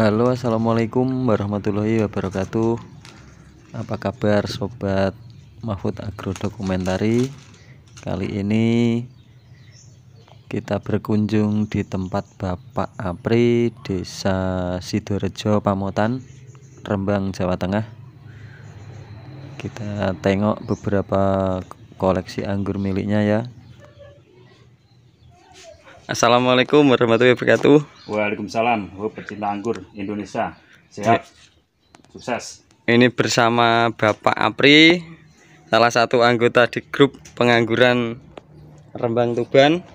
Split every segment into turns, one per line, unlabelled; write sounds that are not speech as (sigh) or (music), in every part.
Halo assalamualaikum warahmatullahi wabarakatuh Apa kabar sobat Mahfud Agro Dokumentari Kali ini kita berkunjung di tempat Bapak Apri Desa Sidorejo Pamotan Rembang Jawa Tengah Kita tengok beberapa koleksi anggur miliknya ya Assalamualaikum warahmatullahi wabarakatuh.
Waalaikumsalam. Oh, pecinta anggur Indonesia. Sehat. Sukses.
Ini bersama Bapak Apri, salah satu anggota di grup pengangguran Rembang Tuban.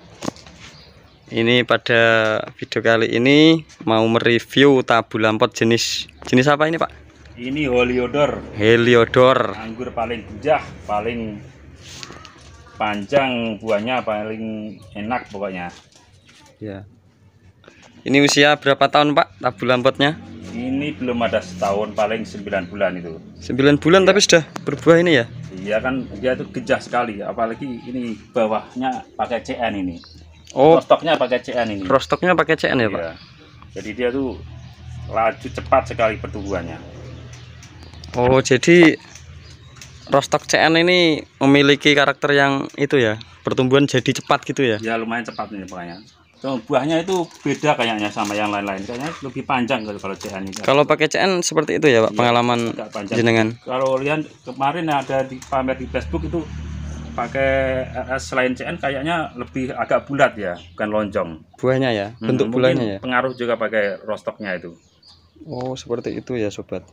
Ini pada video kali ini mau mereview tabu lampot jenis jenis apa ini, Pak?
Ini Heliodor. Heliodor. Anggur paling gejah, paling panjang buahnya paling enak pokoknya
ya ini usia berapa tahun Pak tabu lampotnya
ini belum ada setahun paling 9 bulan itu
9 bulan ya. tapi iya. sudah berbuah ini ya
iya kan dia itu gejah sekali apalagi ini bawahnya pakai CN ini oh rostoknya pakai CN ini
rostoknya pakai
CN ya Pak iya. jadi dia tuh laju cepat sekali pertumbuhannya
oh jadi rostok CN ini memiliki karakter yang itu ya pertumbuhan jadi cepat gitu ya ya
lumayan cepat ini pokoknya Oh, buahnya itu beda kayaknya sama yang lain-lain. Kayaknya lebih panjang gitu kalau kalau CN Kalau
pakai CN seperti itu ya, Pak, iya, pengalaman
jenengan. Kalau lihat kemarin ada di pamer di Facebook itu pakai RS eh, selain CN kayaknya lebih agak bulat ya, bukan lonjong.
Buahnya ya, hmm, bentuk hmm, bulannya ya.
Pengaruh juga pakai rostoknya itu.
Oh, seperti itu ya, sobat.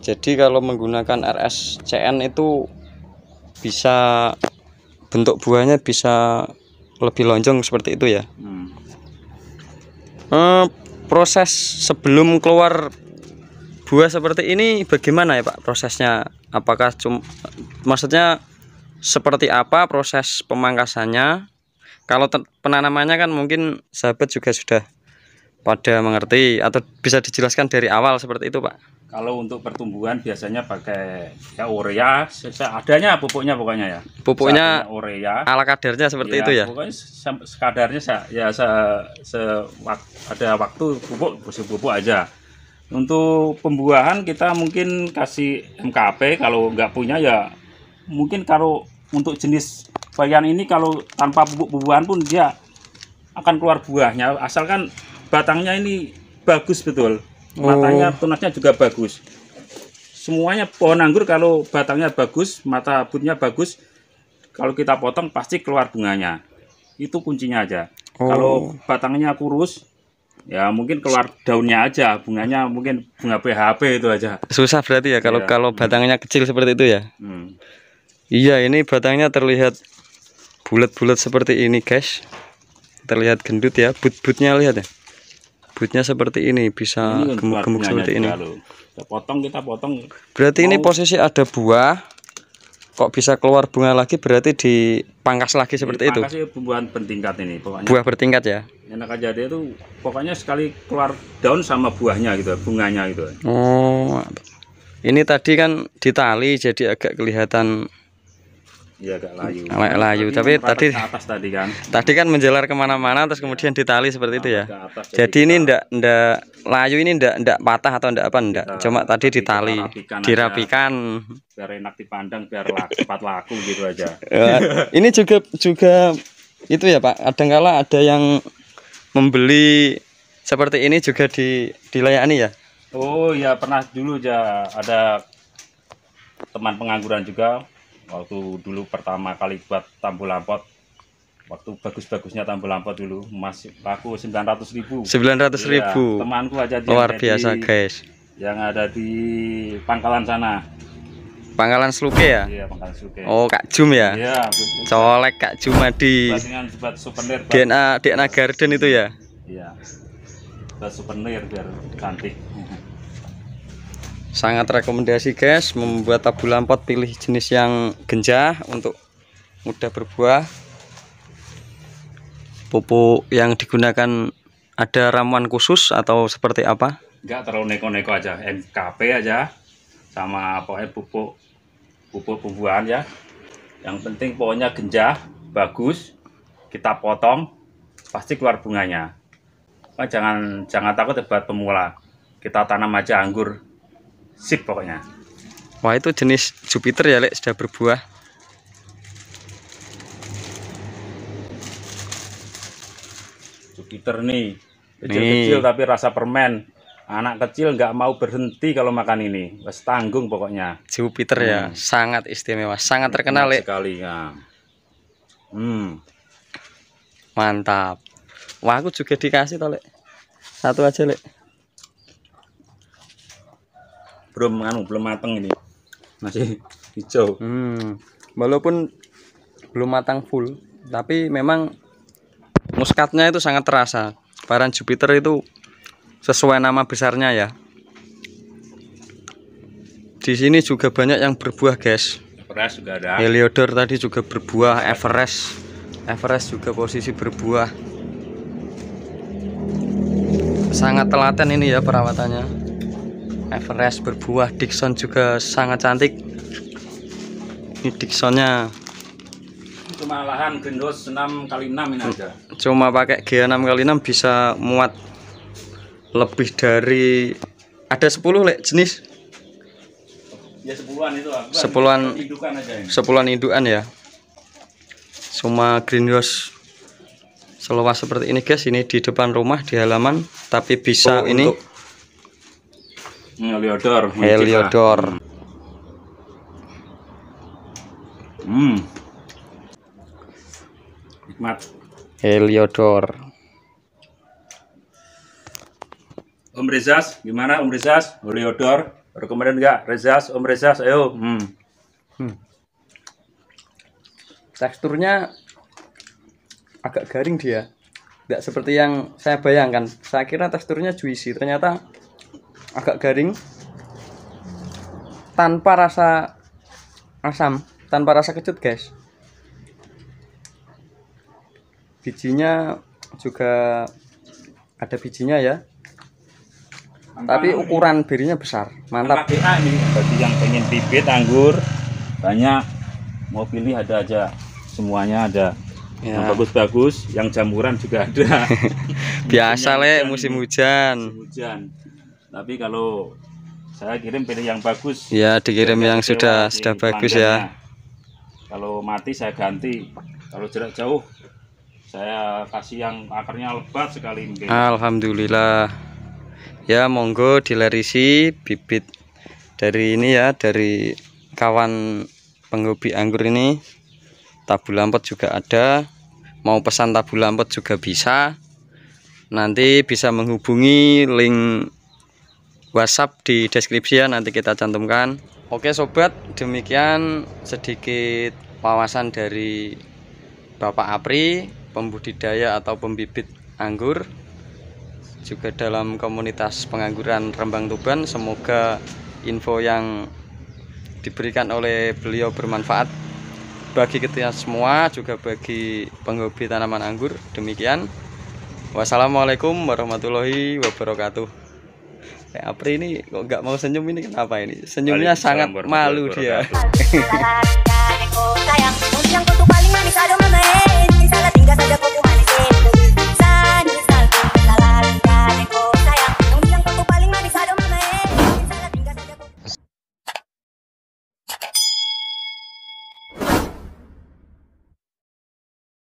Jadi kalau menggunakan RS CN itu bisa bentuk buahnya bisa lebih lonjong seperti itu ya hmm. uh, proses sebelum keluar buah seperti ini bagaimana ya Pak prosesnya apakah cuma maksudnya seperti apa proses pemangkasannya kalau penanamannya kan mungkin sahabat juga sudah pada mengerti atau bisa dijelaskan dari awal seperti itu Pak
kalau untuk pertumbuhan biasanya pakai ya urea adanya pupuknya pokoknya ya pupuknya urea
ala kadarnya seperti ya, itu ya
pokoknya sekadarnya se ya se, se ada waktu pupuk pupuk aja untuk pembuahan kita mungkin kasih MKP kalau nggak punya ya mungkin kalau untuk jenis varian ini kalau tanpa pupuk pembuahan pun dia akan keluar buahnya asalkan batangnya ini bagus betul matanya oh. tunasnya juga bagus semuanya pohon anggur kalau batangnya bagus mata butnya bagus kalau kita potong pasti keluar bunganya itu kuncinya aja oh. kalau batangnya kurus ya mungkin keluar daunnya aja bunganya mungkin bunga PHP itu aja
susah berarti ya kalau iya. kalau batangnya kecil seperti itu ya hmm. iya ini batangnya terlihat bulat-bulat seperti ini guys terlihat gendut ya but-butnya lihat ya Butnya seperti ini, bisa gemuk-gemuk seperti ini. Kita
ya, potong, kita potong.
Berarti Mau... ini posisi ada buah, kok bisa keluar bunga lagi berarti dipangkas lagi seperti ini, itu. Pangkas
ya, buah bertingkat ini pokoknya. Buah bertingkat ya. Enak aja dia itu pokoknya sekali keluar daun sama buahnya gitu, bunganya gitu.
Oh. Ini tadi kan ditali jadi agak kelihatan
Iya agak layu.
Agak layu. Tapi, tapi tadi atas
tadi kan. Tadi
kan menjelar kemana-mana terus kemudian iya. ditali seperti itu ya. Atas, jadi, jadi ini ndak ndak layu ini ndak ndak patah atau ndak apa ndak. Kita, Cuma tadi ditali, rapikan dirapikan. Aja,
biar enak dipandang, biar laku, cepat laku gitu aja. (laughs) Eh,
ini juga juga itu ya Pak. Ada Kadangkala ada yang membeli seperti ini juga di dilayani ya.
Oh ya pernah dulu aja ada teman pengangguran juga waktu dulu pertama kali buat tambu lampot waktu bagus-bagusnya tambu lampot dulu masih laku 900 ribu 900 ribu ya, temanku aja luar biasa di, guys yang ada di pangkalan sana
pangkalan Sluke ya iya pangkalan Sluke oh Kak Jum ya iya colek Kak Juma di DNA DNA Garden itu ya
iya buat souvenir biar cantik
sangat rekomendasi guys membuat tabu lampot pilih jenis yang genjah untuk mudah berbuah pupuk yang digunakan ada ramuan khusus atau seperti apa
enggak terlalu neko-neko aja nkp aja sama pokoknya pupuk pupuk pembuahan ya yang penting pokoknya genjah bagus kita potong pasti keluar bunganya jangan jangan takut buat pemula kita tanam aja anggur sip pokoknya
wah itu jenis Jupiter ya Lek sudah berbuah
Jupiter nih kecil-kecil tapi rasa permen anak kecil nggak mau berhenti kalau makan ini Mas tanggung pokoknya
Jupiter ya, hmm. ya
sangat istimewa sangat terkenal Lek sekali ya
hmm. mantap wah aku juga dikasih tolek satu aja Lek
belum anu belum mateng ini masih hijau hmm. walaupun
belum matang full tapi memang muskatnya itu sangat terasa Varan Jupiter itu sesuai nama besarnya ya di sini juga banyak yang berbuah guys
Everest juga Heliodor
tadi juga berbuah Everest Everest juga posisi berbuah sangat telaten ini ya perawatannya Everest berbuah Dixon juga sangat cantik ini Dixonnya
cuma lahan gendos 6 kali 6 ini aja
cuma pakai G6 kali 6 bisa muat lebih dari ada 10 lek jenis
ya sepuluhan itu lah sepuluhan indukan aja ini.
sepuluhan indukan ya cuma greenhouse seluas seperti ini guys ini di depan rumah di halaman tapi bisa oh, ini untuk
Heliodor. Heliodor. Hmm. Nikmat.
Heliodor.
Om Rezas, gimana Om Rezas? Heliodor, rekomendasi enggak? Rezas, Om Rezas, ayo. Hmm. Hmm. Teksturnya
agak garing dia. Enggak seperti yang saya bayangkan. Saya kira teksturnya juicy, ternyata agak garing tanpa rasa asam tanpa rasa kecut guys bijinya juga ada bijinya ya Mantap tapi ukuran birinya besar mantap
bagi yang pengen bibit anggur banyak mau pilih ada aja semuanya ada ya. yang bagus-bagus yang jamuran juga ada
(laughs) biasa le musim hujan
musim hujan tapi kalau saya kirim pilih yang bagus ya dikirim yang sudah sudah bagus ya kalau mati saya ganti kalau jarak jauh saya kasih yang akarnya lebat sekali mungkin.
Alhamdulillah ya monggo dilarisi bibit dari ini ya dari kawan penghobi anggur ini tabu lampet juga ada mau pesan tabu lampet juga bisa nanti bisa menghubungi link WhatsApp di deskripsi ya nanti kita cantumkan. Oke sobat, demikian sedikit wawasan dari Bapak Apri, pembudidaya atau pembibit anggur juga dalam komunitas pengangguran Rembang Tuban. Semoga info yang diberikan oleh beliau bermanfaat bagi kita semua juga bagi penghobi tanaman anggur. Demikian. Wassalamualaikum warahmatullahi wabarakatuh. Kayak Apri ini kok nggak mau senyum ini kenapa ini? Senyumnya sangat malu dia.
(laughs) (laughs)